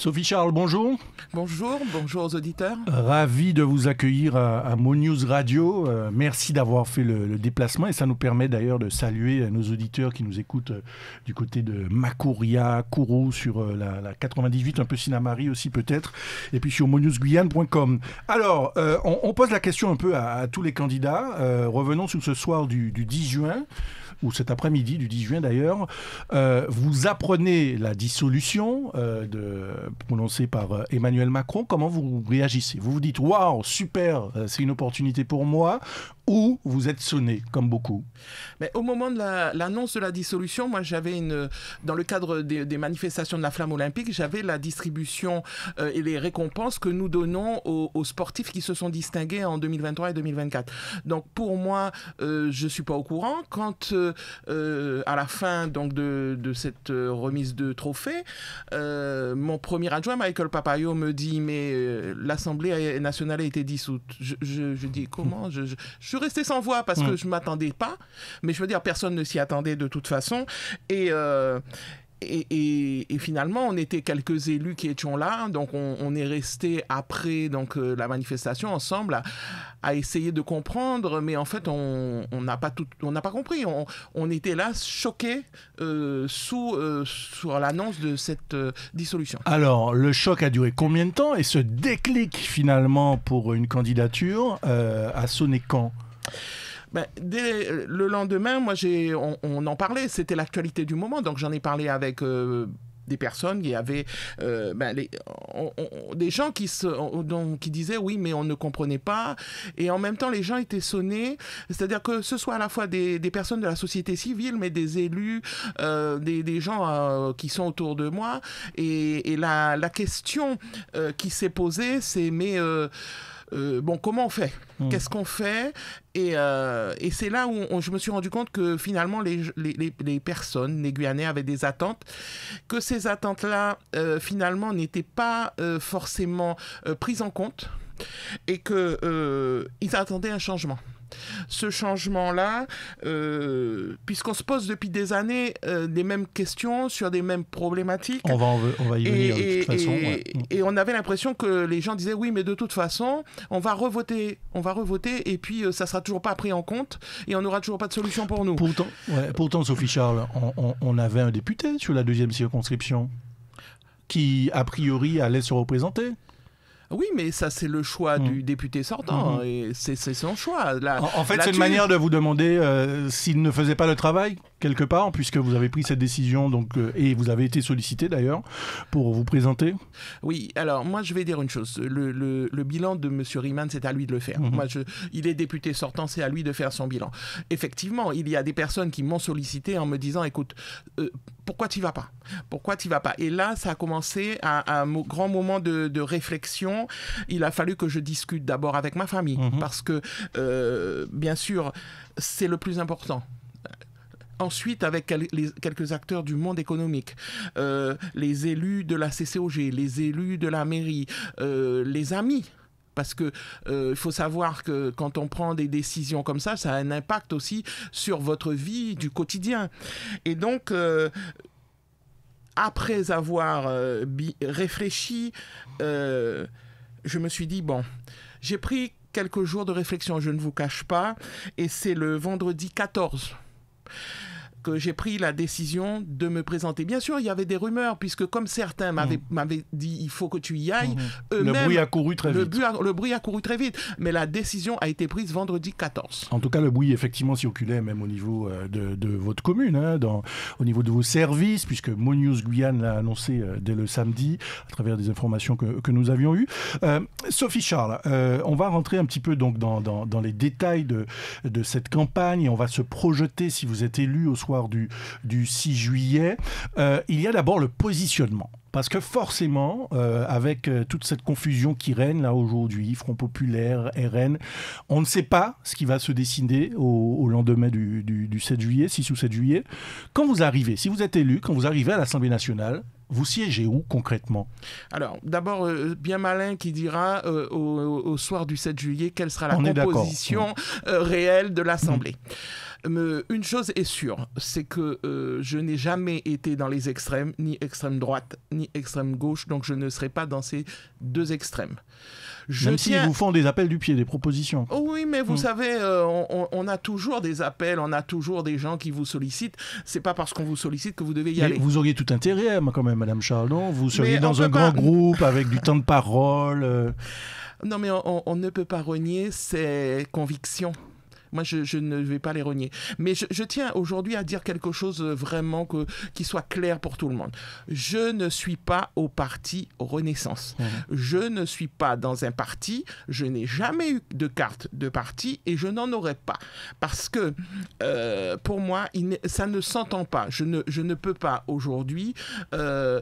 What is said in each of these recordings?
Sophie Charles, bonjour. Bonjour, bonjour aux auditeurs. Ravi de vous accueillir à, à Mon Radio. Euh, merci d'avoir fait le, déplacement et ça nous permet d'ailleurs de saluer euh, nos auditeurs qui nous écoutent euh, du côté de Macouria, Kourou, sur la, 98, un peu Sinamari aussi peut-être, et puis sur moniusguyane.com. Alors, on, pose la question un peu à, tous les candidats. revenons sur ce soir du 10 juin ou cet après-midi du 10 juin d'ailleurs, euh, vous apprenez la dissolution euh, prononcée par euh, Emmanuel Macron. Comment vous réagissez Vous vous dites, waouh, super, c'est une opportunité pour moi, ou vous êtes sonné, comme beaucoup Mais Au moment de l'annonce de la dissolution, moi j'avais une, dans le cadre des, manifestations de la flamme olympique, j'avais la distribution euh, et les récompenses que nous donnons aux, sportifs qui se sont distingués en 2023 et 2024. Donc pour moi, euh, je suis pas au courant. Quand euh, à la fin donc de, cette remise de trophée, mon premier adjoint Michael Papayo me dit mais l'Assemblée nationale a été dissoute. Je, dis comment je rester sans voix parce que mm. je m'attendais pas. Mais je veux dire, personne ne s'y attendait de toute façon. Et. Euh, et, et, finalement, on était quelques élus qui étions là, donc on, est resté après donc euh, la manifestation ensemble à, essayer de comprendre, mais en fait on n'a pas tout, on n'a pas compris. On, on, était là choqués euh, sous sur l'annonce de cette dissolution. Alors le choc a duré combien de temps et ce déclic finalement pour une candidature a sonné quand ben, dès le lendemain, moi, j'ai, on, en parlait, c'était l'actualité du moment, donc j'en ai parlé avec euh, des personnes, il y avait des gens qui, qui disaient oui, mais on ne comprenait pas, et en même temps, les gens étaient sonnés, c'est-à-dire que ce soit à la fois des, personnes de la société civile, mais des élus, euh, des, gens euh, qui sont autour de moi, et, la, la, question qui s'est posée, c'est mais euh, bon, comment on fait hmm. Qu'est-ce qu'on fait euh, Et, c'est là où je me suis rendu compte que finalement, les, personnes, les avaient des attentes, que ces attentes-là, euh, finalement, n'étaient pas forcément prises en compte et qu'ils attendaient un changement. Ce changement-là, euh, puisqu'on se pose depuis des années euh, des les mêmes questions sur des mêmes problématiques. On va, y venir de toute façon. Et, on avait l'impression que les gens disaient oui, mais de toute façon, on va revoter, on va revoter, et puis euh, ça sera toujours pas pris en compte, et on n'aura toujours pas de solution pour nous. Pourtant, pourtant Sophie Charles, on avait un député sur la deuxième circonscription qui, a priori, allait se représenter. Oui, mais ça, c'est le choix du mm. député sortant. Mm-hmm. Hein, et C'est son choix. en, fait, c'est une manière de vous demander euh, s'il ne faisait pas le travail quelque part, puisque vous avez pris cette décision donc, euh, et vous avez été sollicité d'ailleurs pour vous présenter Oui, alors moi je vais dire une chose. Le, le, bilan de M. Riemann, c'est à lui de le faire. Mhm. Moi, il est député sortant, c'est à lui de faire son bilan. Effectivement, il y a des personnes qui m'ont sollicité en me disant écoute, euh, pourquoi tu vas pas Pourquoi tu vas pas Et là, ça a commencé à, un grand moment de, réflexion. Il a fallu que je discute d'abord avec ma famille, mhm. parce que, euh, bien sûr, c'est le plus important Ensuite, avec les, quelques acteurs du monde économique, euh, les élus de la CCOG, les élus de la mairie, euh, les amis parce que euh, il faut savoir que quand on prend des décisions comme ça, ça a un impact aussi sur votre vie du quotidien. Et donc, après avoir réfléchi, je me suis dit bon, j'ai pris quelques jours de réflexion, je ne vous cache pas, et c'est le vendredi 14 que j'ai pris la décision de me présenter. Bien sûr, il y avait des rumeurs, puisque comme certains m'avaient mm. dit, il faut que tu y ailles, mm-hmm. le bruit a couru très vite. le bruit a couru très vite, mais la décision a été prise vendredi 14. En tout cas, le bruit, effectivement, circulait même au niveau euh, de, votre commune, hein, dans, au niveau de vos services, puisque Monius Guyane l'a annoncé euh, dès le samedi, à travers des informations que, nous avions eues. Euh, Sophie Charles, on va rentrer un petit peu donc, dans, dans, les détails de, de cette campagne, on va se projeter, si vous êtes élu au du, 6 juillet, euh, il y a d'abord le positionnement. Parce que forcément, euh, avec euh, toute cette confusion qui règne là aujourd'hui, Front Populaire, RN, on ne sait pas ce qui va se décider au, lendemain du, du, 7 juillet, 6 ou 7 juillet. Quand vous arrivez, si vous êtes élu, quand vous arrivez à l'Assemblée nationale, vous siégez où concrètement Alors, d'abord, euh, bien malin qui dira euh, au, soir du 7 juillet quelle sera la composition euh, réelle de l'Assemblée. Mm. une chose est sûre, c'est que je n'ai jamais été dans les extrêmes, ni extrême droite, ni extrême gauche, donc je ne serai pas dans ces deux extrêmes. Même s'ils vous font des appels du pied, des propositions. Oh oui, mais vous mm. savez, euh, on, a toujours des appels, on a toujours des gens qui vous sollicitent. C'est pas parce qu'on vous sollicite que vous devez y aller. Vous auriez tout intérêt, quand même, Madame Chardon. Vous seriez dans un grand groupe avec du temps de parole. Euh. Non, mais on, ne peut pas renier ses convictions. Moi, je, ne vais pas les renier. Mais je, tiens aujourd'hui à dire quelque chose euh, vraiment que, qui soit clair pour tout le monde. Je ne suis pas au parti Renaissance. Mmh. Je ne suis pas dans un parti. Je n'ai jamais eu de carte de parti et je n'en aurai pas. Parce que euh, pour moi, ça ne s'entend pas. Je ne, je ne peux pas aujourd'hui. Euh,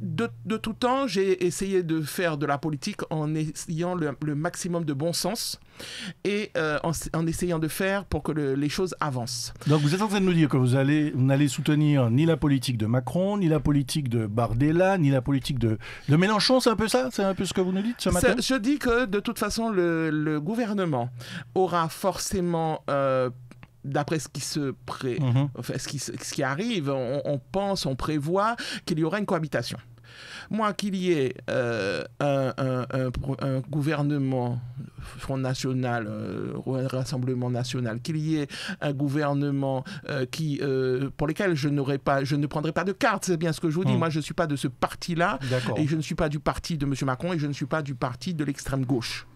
de, tout temps, j'ai essayé de faire de la politique en ayant le, maximum de bon sens et euh, en, essayant de faire pour que les choses avancent. Donc vous êtes en train de nous dire que vous allez, n'allez soutenir ni la politique de Macron, ni la politique de Bardella, ni la politique de, de Mélenchon, c'est un peu ça C'est un peu ce que vous nous dites ce matin Je dis que de toute façon, le, gouvernement aura forcément... Euh, d'après ce qui se pré... Mhm. ce qui, ce qui arrive, on pense, on prévoit qu'il y aura une cohabitation. Moi, qu'il y ait euh, un, un, gouvernement Front National, euh, Rassemblement National, qu'il y ait un gouvernement euh, qui, euh, pour lequel je, je ne prendrai pas de carte, c'est bien ce que je vous dis. Hmm. Moi, je ne suis pas de ce parti-là, et je ne suis pas du parti de M. Macron, et je ne suis pas du parti de l'extrême gauche.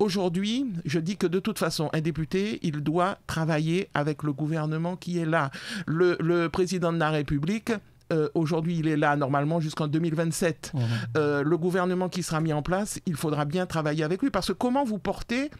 Aujourd'hui, je dis que de toute façon, un député, il doit travailler avec le gouvernement qui est là. le président de la République, euh, aujourd'hui, il est là normalement jusqu'en 2027. Euh, le gouvernement qui sera mis en place, il faudra bien travailler avec lui parce que comment vous portez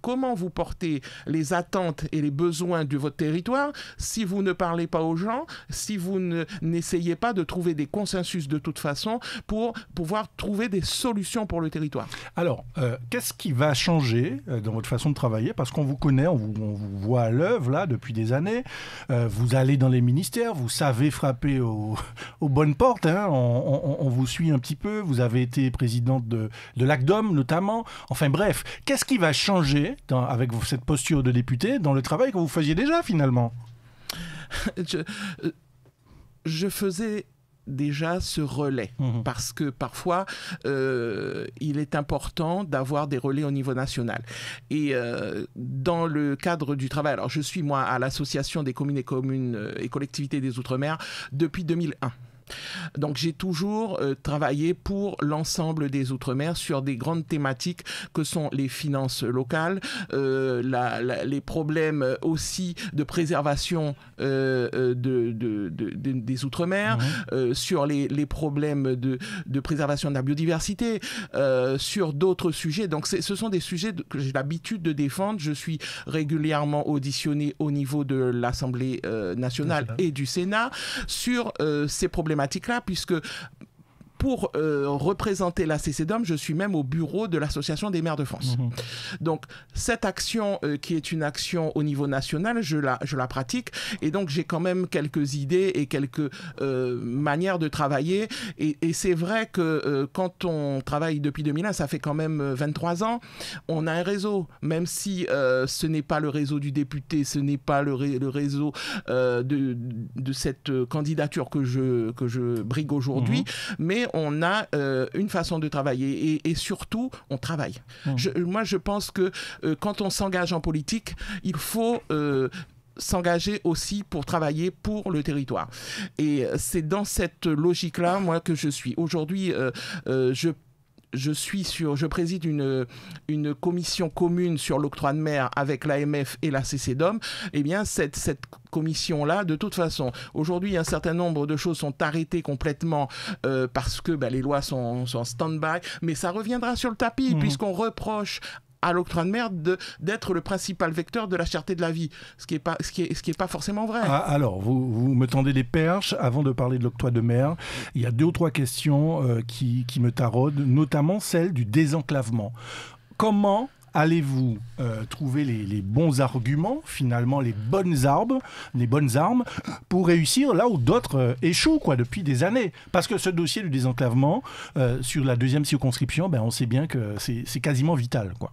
comment vous portez les attentes et les besoins de votre territoire si vous ne parlez pas aux gens, si vous n'essayez pas de trouver des consensus de toute façon pour pouvoir trouver des solutions pour le territoire. Alors, euh, qu'est-ce qui va changer euh, dans votre façon de travailler Parce qu'on vous connaît, on vous, voit à l'œuvre là depuis des années. Euh, vous allez dans les ministères, vous savez frapper aux, bonnes portes. Hein. On, vous suit un petit peu. Vous avez été présidente de, de l'ACDOM notamment. Enfin bref, qu'est-ce qui va changer avec cette posture de député dans le travail que vous faisiez déjà finalement euh, je, faisais déjà ce relais mmh parce que parfois euh, il est important d'avoir des relais au niveau national et euh, dans le cadre du travail alors je suis moi à l'association des communes et communes et collectivités des outre-mer depuis 2001 donc j'ai toujours euh, travaillé pour l'ensemble des Outre-mer sur des grandes thématiques que sont les finances locales, euh, les problèmes aussi de préservation euh, de, des Outre-mer, mhm. sur les, les problèmes de, préservation de la biodiversité, sur d'autres sujets. Donc ce sont des sujets que j'ai l'habitude de défendre. Je suis régulièrement auditionné au niveau de l'Assemblée nationale et du Sénat sur ces problèmes puisque pour euh, représenter la CCDOM, je suis même au bureau de l'Association des maires de France. Mhm. Donc, cette action, euh, qui est une action au niveau national, je la, je la pratique. Et donc, j'ai quand même quelques idées et quelques euh, manières de travailler. Et, c'est vrai que quand on travaille depuis 2001, ça fait quand même 23 ans, on a un réseau, même si ce n'est pas le réseau du député, ce n'est pas le, réseau de, cette candidature que je, que je brigue aujourd'hui, mhm. mais on a euh, une façon de travailler et, surtout, on travaille. Mmh. moi, je pense que euh, quand on s'engage en politique, il faut euh, s'engager aussi pour travailler pour le territoire. Et c'est dans cette logique-là, moi, que je suis. Aujourd'hui, je je suis sur, je préside une, une commission commune sur l'octroi de mer avec l'AMF et la CCDOM, eh bien, cette, cette commission-là, de toute façon, aujourd'hui, un certain nombre de choses sont arrêtées complètement euh, parce que bah, les lois sont, en stand-by, mais ça reviendra sur le tapis, mhm. puisqu'on reproche à l'octroi de mer d'être le principal vecteur de la cherté de la vie, ce qui n'est pas, ce qui est, ce qui est pas forcément vrai. Ah, alors, vous, vous, me tendez des perches avant de parler de l'octroi de mer. Il y a deux ou trois questions euh, qui, qui me taraudent, notamment celle du désenclavement. Comment allez-vous euh, trouver les, les, bons arguments, finalement les bonnes armes, les bonnes armes pour réussir là où d'autres euh, échouent quoi depuis des années Parce que ce dossier du désenclavement sur la deuxième circonscription, ben on sait bien que c'est quasiment vital quoi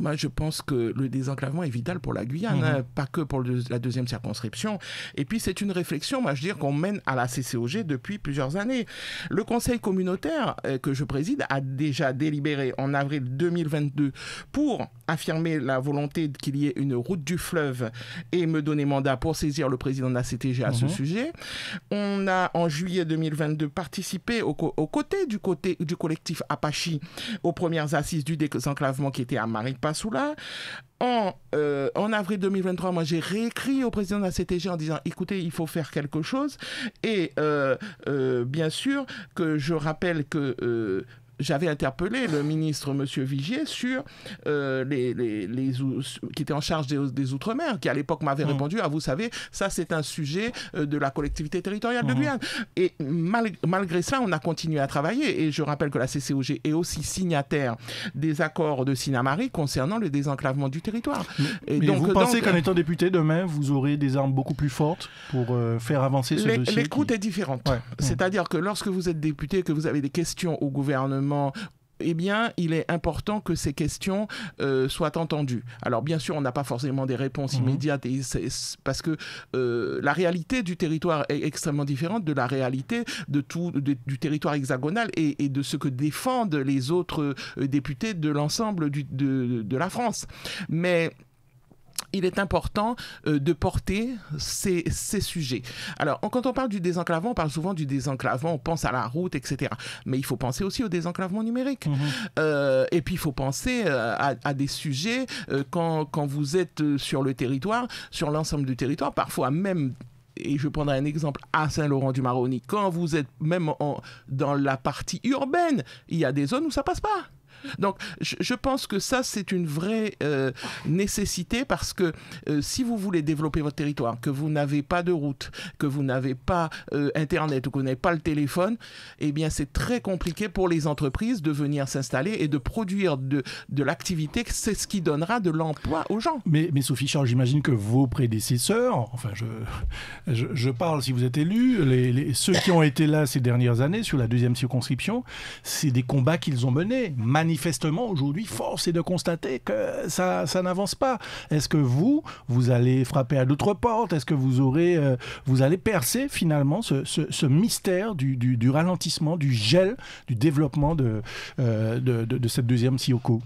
moi je pense que le désenclavement est vital pour la Guyane, mhm. hein, pas que pour la deuxième circonscription. Et puis c'est une réflexion, moi je dire qu'on mène à la CCOG depuis plusieurs années. Le conseil communautaire euh, que je préside a déjà délibéré en avril 2022 pour affirmer la volonté qu'il y ait une route du fleuve et me donner mandat pour saisir le président de la CTG à ce mhm. sujet. On a en juillet 2022 participé au aux côtés du côté du collectif Apache aux premières assises du désenclavement qui était à Maripa Fassoula. En, euh, en, avril 2023, moi, j'ai réécrit au président de la CTG en disant, écoutez, il faut faire quelque chose. Et euh, euh, bien sûr que je rappelle que j'avais interpellé le ministre, Monsieur Vigier, sur euh, les, qui était en charge des, Outre-mer, qui à l'époque m'avait mm. répondu, ah vous savez, ça c'est un sujet euh, de la collectivité territoriale de mm. Guyane. Et malgré ça, on a continué à travailler. Et je rappelle que la CCOG est aussi signataire des accords de Sinamari concernant le désenclavement du territoire. Mais, et donc, vous pensez qu'en étant député demain, vous aurez des armes beaucoup plus fortes pour euh, faire avancer ce dossier L'écoute est différente. Mm. C'est-à-dire que lorsque vous êtes député et que vous avez des questions au gouvernement, eh bien, il est important que ces questions euh, soient entendues. Alors, bien sûr, on n'a pas forcément des réponses mhm. immédiates, parce que euh, la réalité du territoire est extrêmement différente de la réalité de tout du territoire hexagonal et, de ce que défendent les autres euh, députés de l'ensemble de, de la France. Mais il est important euh, de porter ces, sujets. Alors, quand on parle du désenclavement, on parle souvent du désenclavement, on pense à la route, etc. Mais il faut penser aussi au désenclavement numérique. Mhm. Euh, et puis, il faut penser euh, à, des sujets quand, vous êtes sur le territoire, sur l'ensemble du territoire, parfois même et je prendrai un exemple à Saint-Laurent-du-Maroni, quand vous êtes même en, dans la partie urbaine, il y a des zones où ça passe pas. Donc, je, pense que ça, c'est une vraie euh, nécessité parce que euh, si vous voulez développer votre territoire, que vous n'avez pas de route, que vous n'avez pas euh, Internet ou que vous n'avez pas le téléphone, eh bien, c'est très compliqué pour les entreprises de venir s'installer et de produire de, de l'activité. C'est ce qui donnera de l'emploi aux gens. Mais, mais Sophie Charles, j'imagine que vos prédécesseurs, enfin, je, je, parle si vous êtes élu, les, ceux qui ont été là ces dernières années sur la deuxième circonscription, c'est des combats qu'ils ont menés. man manifestement, aujourd'hui, force est de constater que ça, n'avance pas. Est-ce que vous, vous allez frapper à d'autres portes Est-ce que vous aurez, euh, vous allez percer finalement ce, mystère du, ralentissement, du gel, du développement de, euh, de, cette deuxième Sioko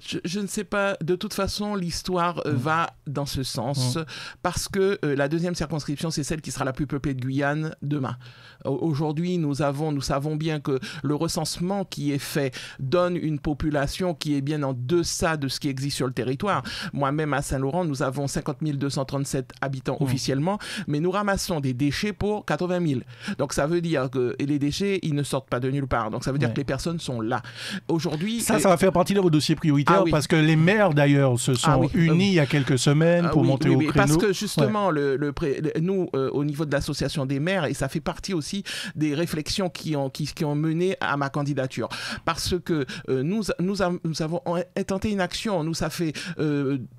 je, ne sais pas. De toute façon, l'histoire euh, mm. va dans ce sens mm. parce que euh, la deuxième circonscription, c'est celle qui sera la plus peuplée de Guyane demain. Aujourd'hui, nous avons, nous savons bien que le recensement qui est fait donne une population qui est bien en deçà de ce qui existe sur le territoire. Moi-même à Saint-Laurent, nous avons 50 237 habitants mm. officiellement, mais nous ramassons des déchets pour 80 000. Donc ça veut dire que les déchets, ils ne sortent pas de nulle part. Donc ça veut dire que les personnes sont là. Aujourd'hui, ça, ça va faire partie de vos dossiers prioritaires ah parce que les maires d'ailleurs se ah sont euh, unis il y a quelques ah semaines pour monter au créneau. Parce que justement, nous, euh, au niveau de l'association des maires, et ça fait partie aussi des réflexions qui ont, mené à ma candidature, parce que euh, nous, avons intenté une action, nous, ça fait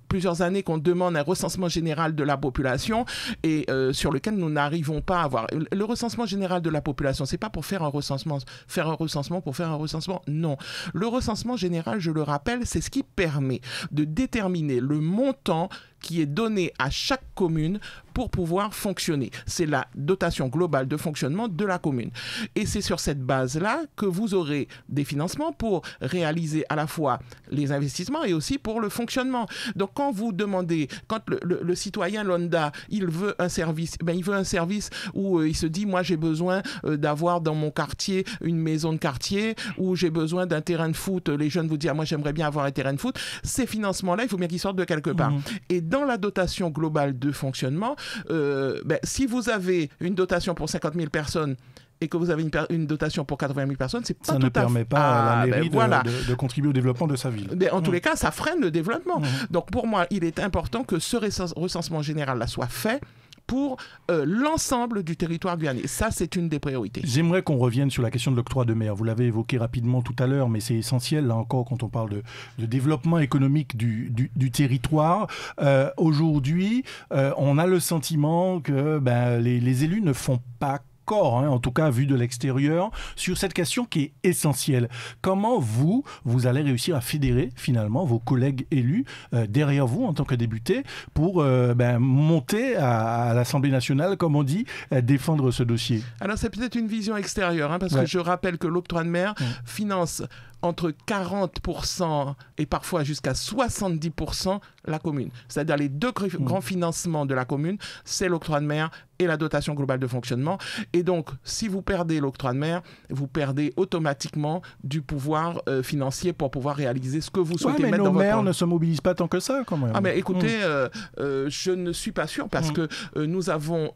plusieurs années qu'on demande un recensement général de la population et euh, sur lequel nous n'arrivons pas à avoir. Euh, le recensement général de la population, c'est pas pour faire un recensement, faire un recensement pour faire un recensement. Non, le recensement général, je le rappelle, c'est ce qui permet de déterminer le montant qui est donné à chaque commune pour pouvoir fonctionner. C'est la dotation globale de fonctionnement de la commune. Et c'est sur cette base-là que vous aurez des financements pour réaliser à la fois les investissements et aussi pour le fonctionnement. Donc quand vous demandez, quand le, citoyen Londa, il veut un service, eh ben, il veut un service où euh, il se dit, moi j'ai besoin euh, d'avoir dans mon quartier une maison de quartier, où j'ai besoin d'un terrain de foot, les jeunes vous disent, ah, moi j'aimerais bien avoir un terrain de foot, ces financements-là, il faut bien qu'ils sortent de quelque part. Mmh. Et dans la dotation globale de fonctionnement, euh, ben, si vous avez une dotation pour 50 000 personnes, et que vous avez une, dotation pour 80 000 personnes, ça ne permet pas à, la ah, mairie ben, de, de, contribuer au développement de sa ville. Ben, en tous mmh. les cas, ça freine le développement. Mmh. Donc pour moi, il est important que ce recensement général là soit fait pour euh, l'ensemble du territoire guyanais. Ça, c'est une des priorités. J'aimerais qu'on revienne sur la question de l'octroi de mer. Vous l'avez évoqué rapidement tout à l'heure, mais c'est essentiel, là encore, quand on parle de, développement économique du, territoire. Euh, aujourd'hui, euh, on a le sentiment que ben, les, les élus ne font pas Hein, en tout cas vu de l'extérieur, sur cette question qui est essentielle. Comment vous, vous allez réussir à fédérer finalement vos collègues élus euh, derrière vous en tant que député pour euh, ben, monter à, l'Assemblée nationale, comme on dit, euh, défendre ce dossier Alors c'est peut-être une vision extérieure, hein, parce que je rappelle que l'octroi de mer finance entre 40% et parfois jusqu'à 70% la commune. C'est-à-dire les deux hmm. grands financements de la commune, c'est l'octroi de mer et la dotation globale de fonctionnement. Et donc, si vous perdez l'octroi de mer, vous perdez automatiquement du pouvoir euh, financier pour pouvoir réaliser ce que vous souhaitez mais nos maires ne se mobilisent pas tant que ça, quand même. Ah, mais écoutez, hmm. euh, euh, je ne suis pas sûr parce hmm. que nous avons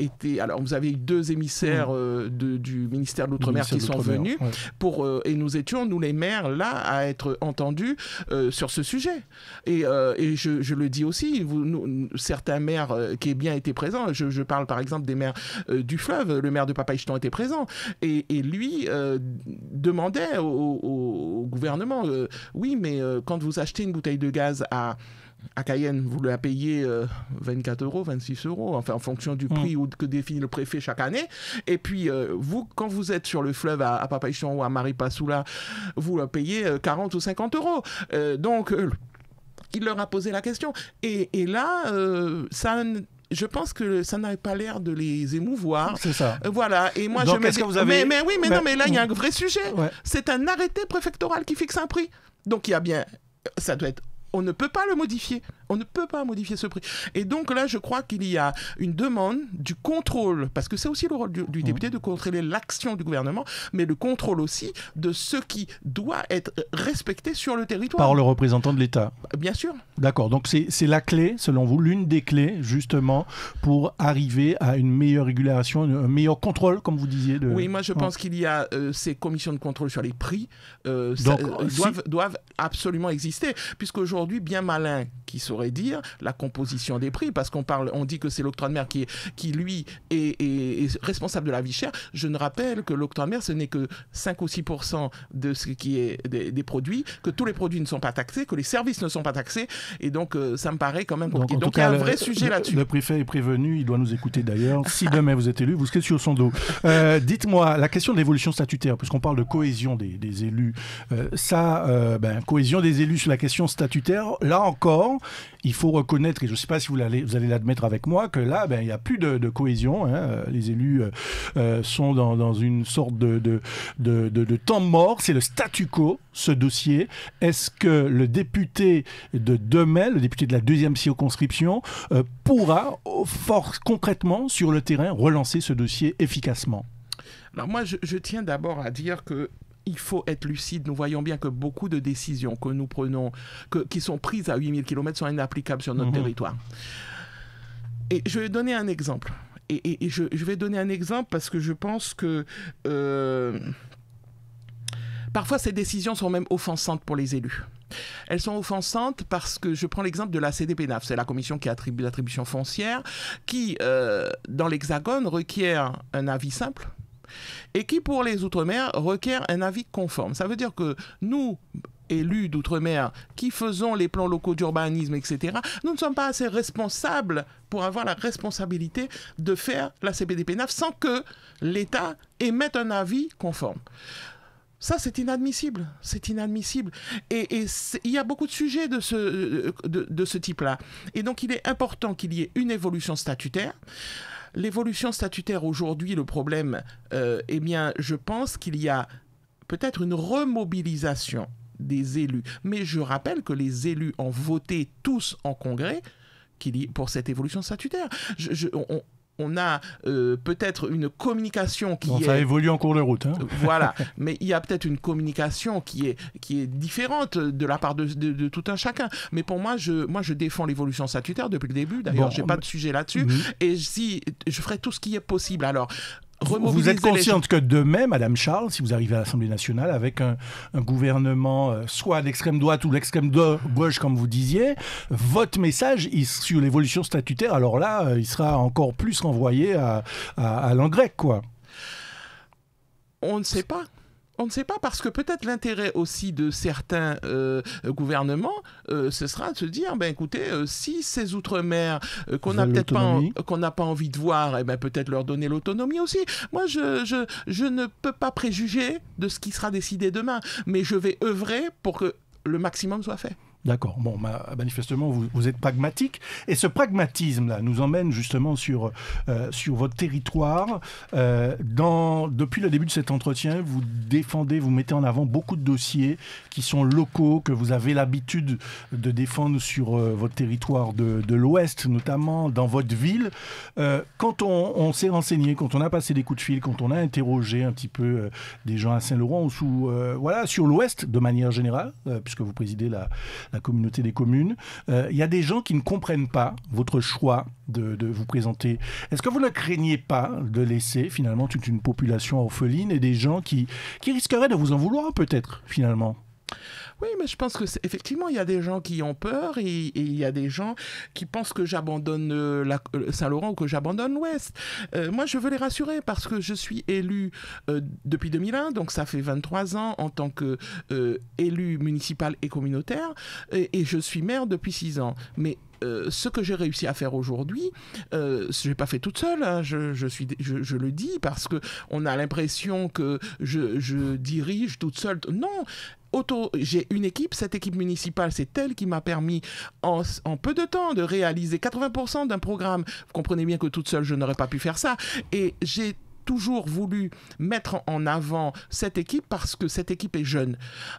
été... Alors, vous avez eu deux émissaires du ministère de l'Outre-mer qui sont venus pour... et nous étions, nous les maires, là, à être entendus sur ce sujet. Et euh, et je, le dis aussi, vous, certains maires euh, qui aient bien été présents, je, parle par exemple des maires euh, du fleuve, le maire de Papaïchton était présent, et, lui demandait au, gouvernement, oui, mais quand vous achetez une bouteille de gaz à à Cayenne, vous la payez 24 euros, 26 euros, enfin en fonction du mm. prix que définit le préfet chaque année. Et puis, vous, quand vous êtes sur le fleuve à, à ou à Maripasoula, vous la payez 40 ou 50 euros. donc, il leur a posé la question. Et, là, euh, ça je pense que ça n'avait pas l'air de les émouvoir. C'est ça. Euh, voilà. Et moi, je que vous avez... mais, mais, oui, mais, non, mais là, il y a un vrai sujet. C'est un arrêté préfectoral qui fixe un prix. Donc, il y a bien. Ça doit être. On ne peut pas le modifier. On ne peut pas modifier ce prix. Et donc là, je crois qu'il y a une demande du contrôle, parce que c'est aussi le rôle du, mmh. député de contrôler l'action du gouvernement, mais le contrôle aussi de ce qui doit être respecté sur le territoire. Par le représentant de l'État. Bien sûr. D'accord. Donc c'est la clé, selon vous, l'une des clés, justement, pour arriver à une meilleure régulation, un meilleur contrôle, comme vous disiez. Oui, moi je pense qu'il y a euh, ces commissions de contrôle sur les prix euh, euh, doivent, doivent absolument exister, puisqu'aujourd'hui, bien malin qui serait dire la composition des prix, parce qu'on parle, on dit que c'est l'octroi de mer qui, qui lui, est, responsable de la vie chère. Je ne rappelle que l'octroi de mer, ce n'est que 5 ou 6 de ce qui est des, produits, que tous les produits ne sont pas taxés, que les services ne sont pas taxés, et donc euh, ça me paraît quand même Donc, il y a un vrai sujet là-dessus. Le préfet est prévenu, il doit nous écouter d'ailleurs. Si demain vous êtes élu, vous serez sur son dos. Euh, dites-moi, la question de l'évolution statutaire, puisqu'on parle de cohésion des, élus, euh, ça, ben, cohésion des élus sur la question statutaire, là encore, il faut reconnaître, et je ne sais pas si vous allez, vous allez l'admettre avec moi, que là, ben, il n'y a plus de, cohésion. Hein. Les élus euh, euh, sont dans, une sorte de, de, de, temps mort. C'est le statu quo, ce dossier. Est-ce que le député de Demel, le député de la deuxième circonscription, euh, pourra concrètement, sur le terrain, relancer ce dossier efficacement alors moi, je tiens d'abord à dire que il faut être lucide. Nous voyons bien que beaucoup de décisions que nous prenons, qui sont prises à 8000 km, sont inapplicables sur notre mhm. territoire. Et je vais donner un exemple. Et, je, vais donner un exemple parce que je pense que euh, parfois ces décisions sont même offensantes pour les élus. Elles sont offensantes parce que je prends l'exemple de la CDPNAF, c'est la commission qui attribue l'attribution foncière, qui, euh, dans l'Hexagone, requiert un avis simple et qui pour les Outre-mer requiert un avis conforme. Ça veut dire que nous, élus d'outre-mer qui faisons les plans locaux d'urbanisme, etc., nous ne sommes pas assez responsables pour avoir la responsabilité de faire la cbdp 9 sans que l'État émette un avis conforme. Ça, c'est inadmissible. C'est inadmissible. Et, il y a beaucoup de sujets de ce, de, de ce type-là. Et donc, il est important qu'il y ait une évolution statutaire. L'évolution statutaire aujourd'hui, le problème, euh, eh bien, je pense qu'il y a peut-être une remobilisation des élus. Mais je rappelle que les élus ont voté tous en congrès pour cette évolution statutaire. Je, on a euh, peut-être une communication qui est... Ça évolue en cours de route. Hein. Euh, voilà, mais il y a peut-être une communication qui est, qui est différente de la part de, tout un chacun. Mais pour moi, je, moi, je défends l'évolution statutaire depuis le début. D'ailleurs, je j'ai pas de sujet là-dessus. Mhm. Et si, je ferai tout ce qui est possible. Alors, vous êtes consciente que demain, Madame Charles, si vous arrivez à l'Assemblée nationale avec un, gouvernement euh, soit d'extrême droite ou d'extrême gauche, comme vous disiez, votre message sur l'évolution statutaire, alors là, euh, il sera encore plus renvoyé à, à, quoi. On ne sait pas on ne sait pas parce que peut-être l'intérêt aussi de certains euh, gouvernements, euh, ce sera de se dire, ben écoutez, euh, si ces outre-mer qu'on n'a peut-être pas, pas envie de voir, eh ben, peut-être leur donner l'autonomie aussi. Moi, je, je, je ne peux pas préjuger de ce qui sera décidé demain, mais je vais œuvrer pour que le maximum soit fait. D'accord. Bon, manifestement, vous, êtes pragmatique. Et ce pragmatisme-là nous emmène justement sur, euh, sur votre territoire. Euh, depuis le début de cet entretien, vous défendez, vous mettez en avant beaucoup de dossiers qui sont locaux, que vous avez l'habitude de défendre sur euh, votre territoire de, l'Ouest, notamment dans votre ville. quand on, s'est renseigné, quand on a passé des coups de fil, quand on a interrogé un petit peu des gens à Saint-Laurent, ou voilà, sur l'Ouest de manière générale, puisque vous présidez la la communauté des communes. Il euh, y a des gens qui ne comprennent pas votre choix de, vous présenter. Est-ce que vous ne craignez pas de laisser finalement toute une population orpheline et des gens qui, qui risqueraient de vous en vouloir peut-être finalement oui, mais je pense que effectivement, il y a des gens qui ont peur et il y a des gens qui pensent que j'abandonne euh, euh, Saint-Laurent ou que j'abandonne l'Ouest. Euh, moi, je veux les rassurer parce que je suis élu depuis 2001, donc ça fait 23 ans en tant que élu municipal et communautaire, et, je suis maire depuis 6 ans. Mais ce que j'ai réussi à faire aujourd'hui, euh, je pas fait toute seule. Hein. Je, le dis parce que on a l'impression que je, dirige toute seule. Non, j'ai une équipe, cette équipe municipale, c'est elle qui m'a permis en, peu de temps de réaliser 80% d'un programme. Vous comprenez bien que toute seule, je n'aurais pas pu faire ça. Et j'ai toujours voulu mettre en avant cette équipe parce que cette équipe est jeune.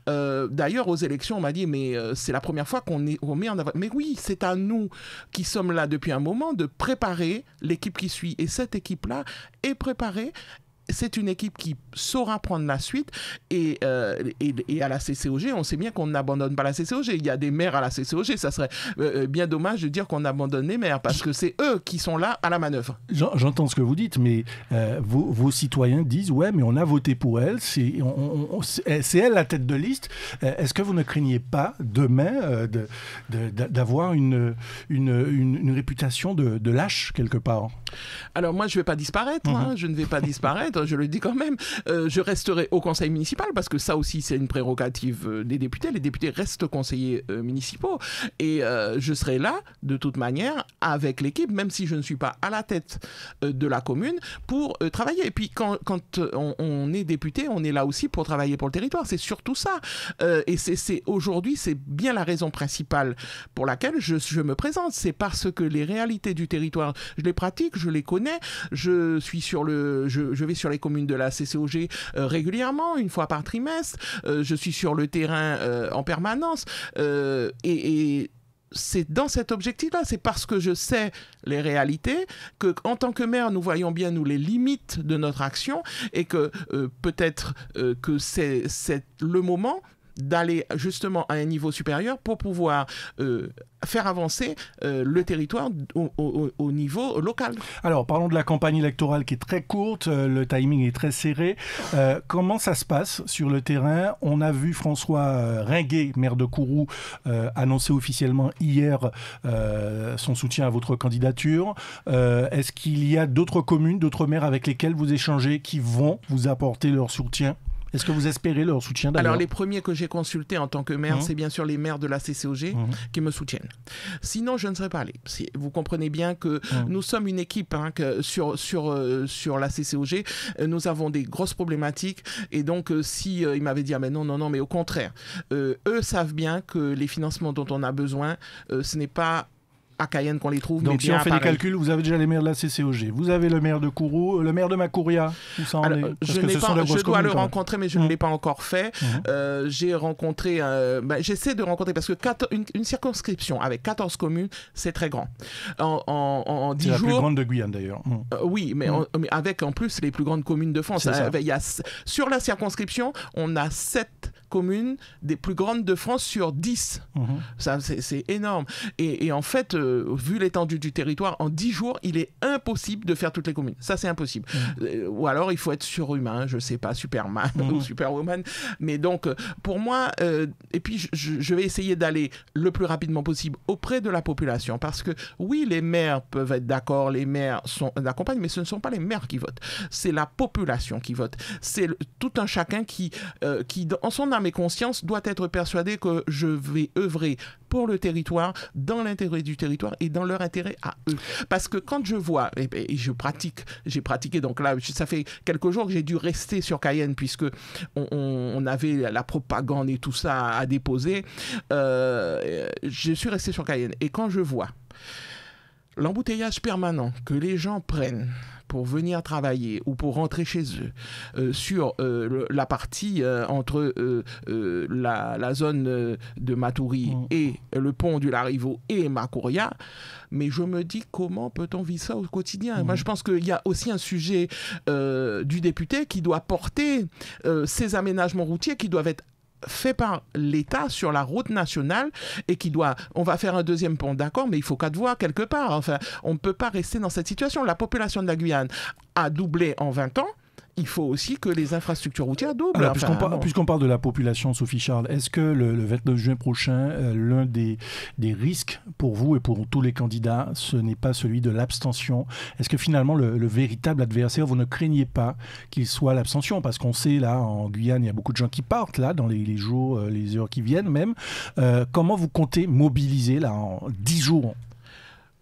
Euh, d'ailleurs, aux élections, on m'a dit, mais euh, c'est la première fois qu'on met en avant. Mais oui, c'est à nous qui sommes là depuis un moment de préparer l'équipe qui suit. Et cette équipe-là est préparée c'est une équipe qui saura prendre la suite. Et, euh, et, à la CCOG, on sait bien qu'on n'abandonne pas la CCOG. Il y a des maires à la CCOG. Ça serait euh, euh, bien dommage de dire qu'on abandonne les maires parce que c'est eux qui sont là à la manœuvre. J'entends ce que vous dites, mais vos, citoyens disent Ouais, mais on a voté pour elle. C'est elle la tête de liste. Est-ce que vous ne craignez pas demain d'avoir de, une, une, une, réputation de, lâche quelque part Alors, moi, hein. mhm. je ne vais pas disparaître. je ne vais pas disparaître je le dis quand même, euh, je resterai au conseil municipal parce que ça aussi c'est une prérogative euh, des députés. Les députés restent conseillers euh, municipaux et je serai là de toute manière avec l'équipe, même si je ne suis pas à la tête de la commune, pour travailler. Et puis quand, on, est député, on est là aussi pour travailler pour le territoire. C'est surtout ça. et c'est aujourd'hui, c'est bien la raison principale pour laquelle je, me présente. C'est parce que les réalités du territoire, je les pratique, je les connais, je suis sur le, je sur les communes de la CCOG euh, régulièrement, une fois par trimestre. Euh, je suis sur le terrain euh, en permanence. et, c'est dans cet objectif-là, c'est parce que je sais les réalités que, en tant que maire, nous voyons bien nous les limites de notre action et que peut-être que c'est le moment d'aller justement à un niveau supérieur pour pouvoir euh, faire avancer euh, le territoire au, niveau local. Alors parlons de la campagne électorale qui est très courte, euh, le timing est très serré. comment ça se passe sur le terrain On a vu François Ringuet, maire de Kourou, annoncer officiellement hier son soutien à votre candidature. Est-ce qu'il y a d'autres communes, d'autres maires avec lesquels vous échangez qui vont vous apporter leur soutien est-ce que vous espérez leur soutien d'ailleurs Alors les premiers que j'ai consultés en tant que maire, mmh. c'est bien sûr les maires de la CCOG mmh. qui me soutiennent. Sinon, je ne serais pas allé. Vous comprenez bien que mmh. nous sommes une équipe hein, que sur, sur, euh, sur la CCOG. Euh, nous avons des grosses problématiques et donc s'ils euh, si il m'avaient dit ah, mais non non non mais au contraire, eux savent bien que les financements dont on a besoin, ce n'est pas à Cayenne qu'on les trouve. Donc, si on fait des calculs, vous avez déjà les maires de la CCOG, vous avez le maire de Kourou, euh, le maire de Macouria. Euh, je, je dois le rencontrer, mais je ne mmh. l'ai pas encore fait. Mmh. Euh, j'ai rencontré, bah, j'essaie de rencontrer parce que une, circonscription avec 14 communes, c'est très grand. En, en, 10 jours. la plus grande de Guyane d'ailleurs. Mmh. oui, mais, mais, avec en plus les plus grandes communes de France. y a, sur la circonscription, on a 7 communes des plus grandes de France sur 10. Ça, c'est énorme. Et, et en fait, euh, vu l'étendue du territoire, en 10 jours, il est impossible de faire toutes les communes. Ça, c'est impossible. Mm. Euh, ou alors, il faut être surhumain, je sais pas, Superman mm. ou Superwoman. Mais donc, euh, pour moi, et puis je, vais essayer d'aller le plus rapidement possible auprès de la population, parce que oui, les maires peuvent être d'accord, les maires sont d'accompagne, mais ce ne sont pas les maires qui votent, c'est la population qui vote. C'est tout un chacun qui, qui, en son âme et conscience, doit être persuadé que je vais œuvrer pour le territoire, dans l'intérêt du territoire et dans leur intérêt à eux. Parce que quand je vois, et, je pratique, j'ai pratiqué, donc là, ça fait quelques jours que j'ai dû rester sur Cayenne puisque on, avait la propagande et tout ça à déposer. Euh, je suis resté sur Cayenne. Et quand je vois L'embouteillage permanent que les gens prennent pour venir travailler ou pour rentrer chez eux euh, sur euh, la partie euh, entre la, zone de Matoury mm. et le pont du Larivo et Macouria. Mais je me dis comment peut-on vivre ça au quotidien mm. Moi, je pense qu'il y a aussi un sujet du député qui doit porter ces aménagements routiers qui doivent être fait par l'État sur la route nationale et qui doit, on va faire un deuxième pont, d'accord, mais il faut quatre voies quelque part. Enfin, on ne peut pas rester dans cette situation. La population de la Guyane a doublé en 20 ans il faut aussi que les infrastructures routières doublent. puisqu'on, parle de la population, Sophie Charles, est-ce que le, 29 juin prochain, euh, l'un des, des risques pour vous et pour tous les candidats, ce n'est pas celui de l'abstention Est-ce que finalement, le, véritable adversaire, vous ne craignez pas qu'il soit l'abstention Parce qu'on sait, là, en Guyane, il y a beaucoup de gens qui partent, là, dans les, jours, euh, les heures qui viennent même. Euh, comment vous comptez mobiliser, là, en 10 jours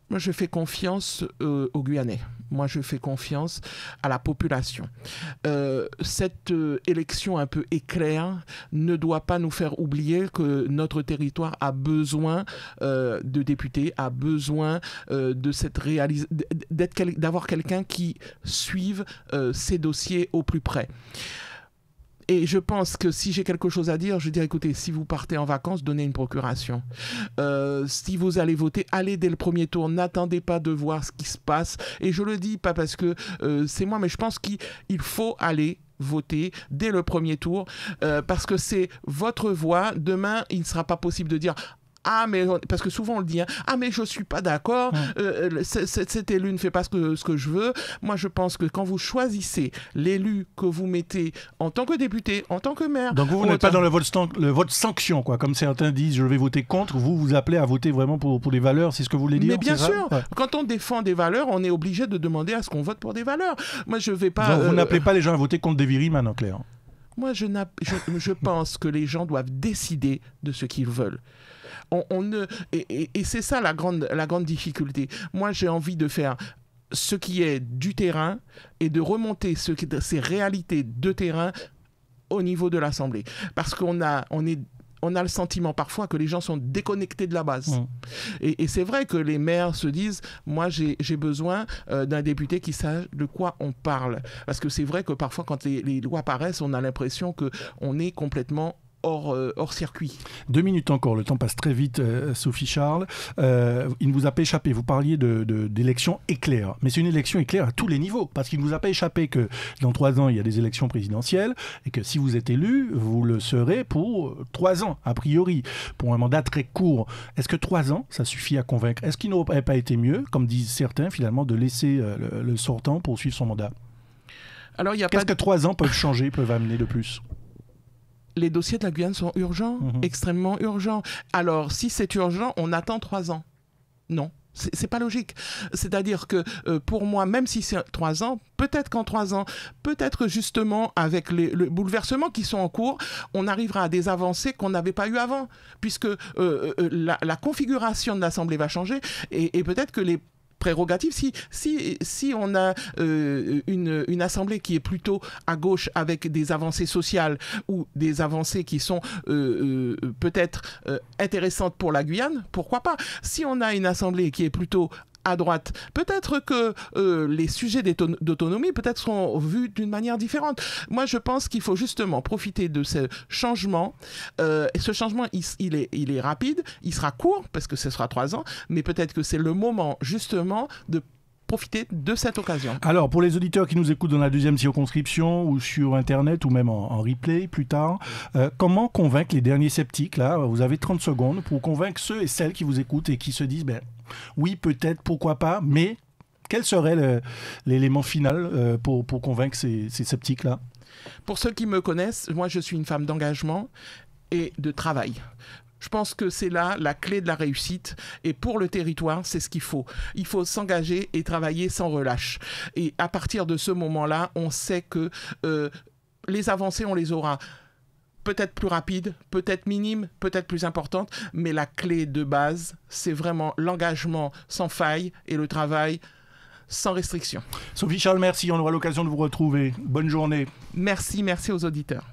moi, je fais confiance euh, aux Guyanais. Moi, je fais confiance à la population. Euh, cette euh, élection un peu éclair ne doit pas nous faire oublier que notre territoire a besoin de députés, a besoin de cette d'avoir quelqu'un qui suive ces dossiers au plus près. Et je pense que si j'ai quelque chose à dire, je dirais écoutez, si vous partez en vacances, donnez une procuration. Euh, si vous allez voter, allez dès le premier tour. N'attendez pas de voir ce qui se passe. Et je le dis pas parce que euh, c'est moi, mais je pense qu'il faut aller voter dès le premier tour euh, parce que c'est votre voix. Demain, il ne sera pas possible de dire ah mais parce que souvent on le dit hein. ah mais je suis pas d'accord euh, euh, cet élu ne fait pas ce que, ce que je veux moi je pense que quand vous choisissez l'élu que vous mettez en tant que député en tant que maire donc vous, n'êtes pas dans le vote, sanction quoi comme certains disent je vais voter contre vous vous appelez à voter vraiment pour, pour les valeurs c'est ce que vous voulez dire mais bien sûr quand on défend des valeurs on est obligé de demander à ce qu'on vote pour des valeurs moi je vais pas vous euh, n'appelez pas les gens à voter contre des viriles maintenant Claire moi je, je pense que les gens doivent décider de ce qu'ils veulent on, ne, et, c'est ça la grande, la grande difficulté. Moi, j'ai envie de faire ce qui est du terrain et de remonter ce ces réalités de terrain au niveau de l'Assemblée. Parce qu'on a, on est on a le sentiment parfois que les gens sont déconnectés de la base. Et, c'est vrai que les maires se disent, moi j'ai besoin euh, d'un député qui sache de quoi on parle. Parce que c'est vrai que parfois quand les, lois paraissent, on a l'impression que on est complètement euh, hors, circuit. Deux minutes encore, le temps passe très vite, euh, Sophie Charles. Euh, il ne vous a pas échappé, vous parliez d'élection de, éclair, mais c'est une élection éclair à tous les niveaux, parce qu'il ne vous a pas échappé que dans trois ans, il y a des élections présidentielles, et que si vous êtes élu, vous le serez pour trois ans, a priori, pour un mandat très court. Est-ce que trois ans, ça suffit à convaincre Est-ce qu'il n'aurait pas été mieux, comme disent certains, finalement, de laisser le, sortant poursuivre son mandat alors, il Qu'est-ce que trois ans peuvent changer, peuvent amener de plus les dossiers de la Guyane sont urgents, mhm. extrêmement urgents. Alors, si c'est urgent, on attend trois ans. Non. C'est pas logique. C'est-à-dire que euh, pour moi, même si c'est trois ans, peut-être qu'en trois ans, peut-être justement avec les, le bouleversement qui sont en cours, on arrivera à des avancées qu'on n'avait pas eues avant, puisque euh, euh, la, configuration de l'Assemblée va changer et peut-être que les prérogative. Si, si, si on a euh, une, assemblée qui est plutôt à gauche avec des avancées sociales ou des avancées qui sont euh, euh, peut-être intéressantes pour la Guyane, pourquoi pas Si on a une assemblée qui est plutôt à droite. Peut-être que euh, les sujets d'autonomie peut-être seront vus d'une manière différente. Moi, je pense qu'il faut justement profiter de ce changement. Euh, ce changement, il est rapide, il sera court parce que ce sera trois ans, mais peut-être que c'est le moment justement de profiter de cette occasion. Alors, pour les auditeurs qui nous écoutent dans la deuxième circonscription ou sur Internet ou même en, replay plus tard, euh, comment convaincre les derniers sceptiques Là, vous avez 30 secondes pour convaincre ceux et celles qui vous écoutent et qui se disent, ben, oui, peut-être, pourquoi pas, mais quel serait l'élément final euh, pour, convaincre ces, ces sceptiques-là Pour ceux qui me connaissent, moi, je suis une femme d'engagement et de travail. Je pense que c'est là la clé de la réussite. Et pour le territoire, c'est ce qu'il faut. Il faut s'engager et travailler sans relâche. Et à partir de ce moment-là, on sait que euh, les avancées, on les aura. Peut-être plus rapides, peut-être minimes, peut-être plus importantes. Mais la clé de base, c'est vraiment l'engagement sans faille et le travail sans restriction. Sophie Charles, merci. On aura l'occasion de vous retrouver. Bonne journée. Merci, merci aux auditeurs.